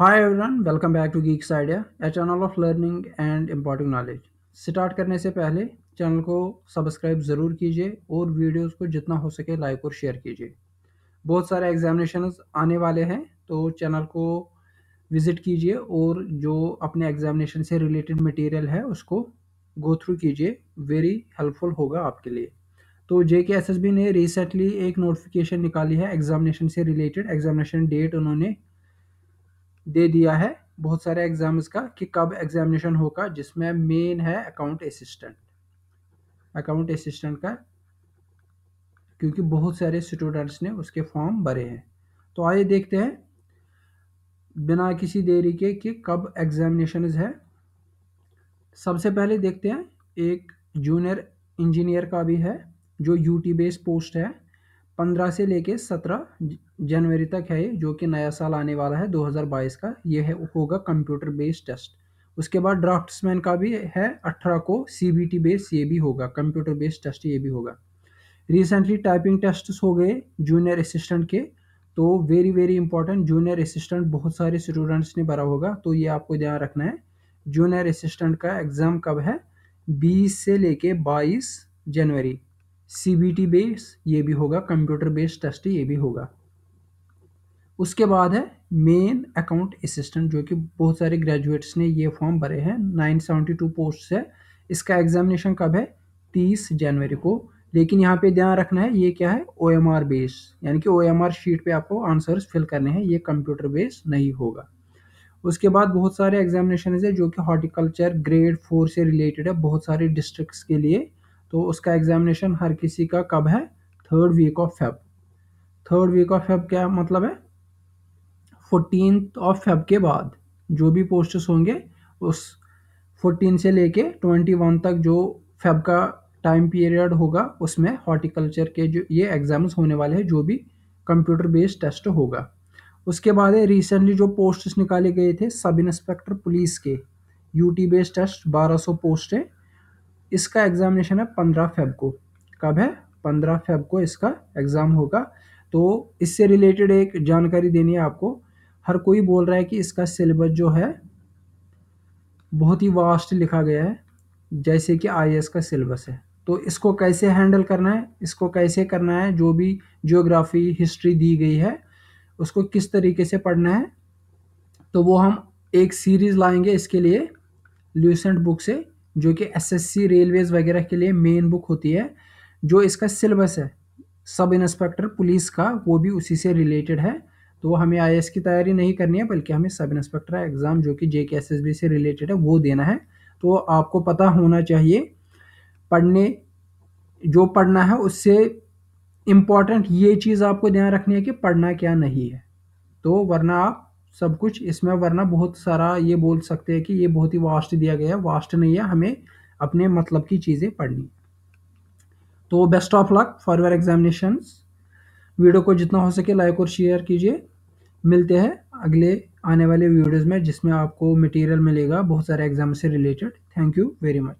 hi everyone welcome back to Geeks Idea a channel of learning and importing knowledge start करने से पहले channel को subscribe ज़रूर कीजिए और वीडियोस को जितना हो सके लाइक और शेयर कीजिए बहुत सारे एग्जामिनेशन आने वाले हैं तो चैनल को विज़िट कीजिए और जो अपने एग्जामिनेशन से रिलेटेड मटेरियल है उसको गो थ्रू कीजिए वेरी हेल्पफुल होगा आपके लिए तो J K S S B ने रिसेंटली एक नोटिफिकेशन निकाली है एग्जामिनेशन से रिलेटेड एग्जामिनेशन डेट उन्होंने दे दिया है बहुत सारे एग्ज़ाम का कि कब एग्जामिनेशन होगा जिसमें मेन है अकाउंट असिस्टेंट अकाउंट असिस्टेंट का क्योंकि बहुत सारे स्टूडेंट्स ने उसके फॉर्म भरे हैं तो आइए देखते हैं बिना किसी देरी के कि कब एग्जामिनेशन है सबसे पहले देखते हैं एक जूनियर इंजीनियर का भी है जो यूटी बेस्ड पोस्ट है पंद्रह से लेके सत्रह जनवरी तक है जो कि नया साल आने वाला है 2022 का ये है होगा कंप्यूटर बेस्ड टेस्ट उसके बाद ड्राफ्ट्समैन का भी है अठारह को सी बी टी बेस ये भी होगा कंप्यूटर बेस्ड टेस्ट ये भी होगा रिसेंटली टाइपिंग टेस्ट हो गए जूनियर असिस्टेंट के तो very very important junior assistant बहुत सारे स्टूडेंट्स ने भरा होगा तो ये आपको ध्यान रखना है जूनियर असिस्टेंट का एग्ज़ाम कब है बीस से लेके बाईस जनवरी सी बी टी बेस ये भी होगा कंप्यूटर बेस्ड टेस्ट ये भी होगा उसके बाद है मेन अकाउंट असिस्टेंट जो कि बहुत सारे ग्रेजुएट्स ने ये फॉर्म भरे हैं नाइन सेवेंटी टू पोस्ट है इसका एग्जामिनेशन कब है तीस जनवरी को लेकिन यहाँ पे ध्यान रखना है ये क्या है ओ एम आर बेस यानी कि ओ एम आर शीट पर आपको आंसर्स फिल करने हैं ये कंप्यूटर बेस नहीं होगा उसके बाद बहुत सारे एग्जामिनेशन है जो कि हॉर्टिकल्चर ग्रेड फोर से रिलेटेड है बहुत सारे डिस्ट्रिक्ट्स के लिए तो उसका एग्जामिनेशन हर किसी का कब है third week of Feb third week of Feb क्या मतलब है फोर्टीन ऑफ फेब के बाद जो भी पोस्टर्स होंगे उस फोर्टीन से लेके ट्वेंटी वन तक जो फेब का टाइम पीरियड होगा उसमें हॉर्टिकल्चर के जो ये एग्ज़ाम्स होने वाले हैं जो भी कंप्यूटर बेस्ड टेस्ट होगा उसके बाद है रिसेंटली जो पोस्ट निकाले गए थे सब इंस्पेक्टर पुलिस के यूटी बेस्ड टेस्ट 1200 पोस्ट है इसका एग्ज़ामिनेशन है पंद्रह फेब को कब है पंद्रह फेब को इसका एग्ज़ाम होगा तो इससे रिलेटेड एक जानकारी देनी है आपको हर कोई बोल रहा है कि इसका सिलेबस जो है बहुत ही वास्ट लिखा गया है जैसे कि आई का सिलेबस है तो इसको कैसे हैंडल करना है इसको कैसे करना है जो भी जियोग्राफी हिस्ट्री दी गई है उसको किस तरीके से पढ़ना है तो वो हम एक सीरीज़ लाएंगे इसके लिए ल्यूसेंट बुक से जो कि एसएससी रेलवेज वगैरह के लिए मेन बुक होती है जो इसका सिलेबस है सब इंस्पेक्टर पुलिस का वो भी उसी से रिलेटेड है तो हमें आई की तैयारी नहीं करनी है बल्कि हमें सब इंस्पेक्टर एग्ज़ाम जो कि J K S S B से रिलेटेड है वो देना है तो आपको पता होना चाहिए पढ़ने जो पढ़ना है उससे इम्पॉर्टेंट ये चीज़ आपको ध्यान रखनी है कि पढ़ना क्या नहीं है तो वरना आप सब कुछ इसमें वरना बहुत सारा ये बोल सकते हैं कि ये बहुत ही वास्ट दिया गया है वास्ट नहीं है हमें अपने मतलब की चीज़ें पढ़नी तो best of luck for your examination video को जितना हो सके लाइक और शेयर कीजिए मिलते हैं अगले आने वाले वीडियोज़ में जिसमें आपको मटेरियल मिलेगा बहुत सारे एग्जाम से related thank you very much